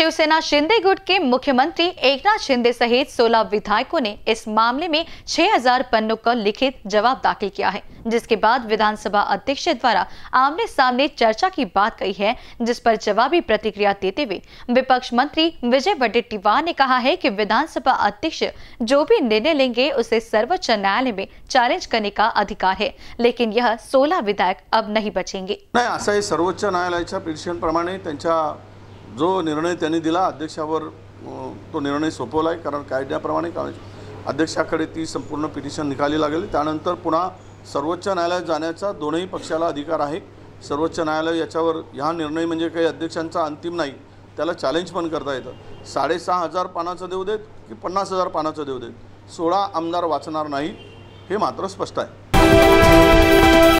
शिवसेना शिंदे गुट के मुख्यमंत्री एकनाथ शिंदे सहित 16 विधायकों ने इस मामले में 6000 पन्नों का लिखित जवाब दाखिल किया है जिसके बाद विधानसभा अध्यक्ष द्वारा आमने सामने चर्चा की बात कही है जिस पर जवाबी प्रतिक्रिया देते हुए विपक्ष मंत्री विजय बडेटीवार ने कहा है कि विधानसभा अध्यक्ष जो भी निर्णय लेंगे उसे सर्वोच्च न्यायालय में चैलेंज करने का अधिकार है लेकिन यह सोलह विधायक अब नहीं बचेंगे सर्वोच्च न्यायालय प्रमाण जो निर्णय त्यांनी दिला अध्यक्षावर तो निर्णय सोपवला आहे कारण कायद्याप्रमाणे का अध्यक्षाकडे ती संपूर्ण पिटिशन निकाली लागेल त्यानंतर पुन्हा सर्वोच्च न्यायालयात जाण्याचा दोनही पक्षाला अधिकार आहे सर्वोच्च न्यायालय याच्यावर ह्या निर्णय म्हणजे काही अध्यक्षांचा अंतिम नाही त्याला चॅलेंज पण करता येतं साडेसहा हजार पानाचं देऊ देत की पन्नास हजार पानाचं देऊ देत सोळा आमदार वाचणार नाही हे मात्र स्पष्ट आहे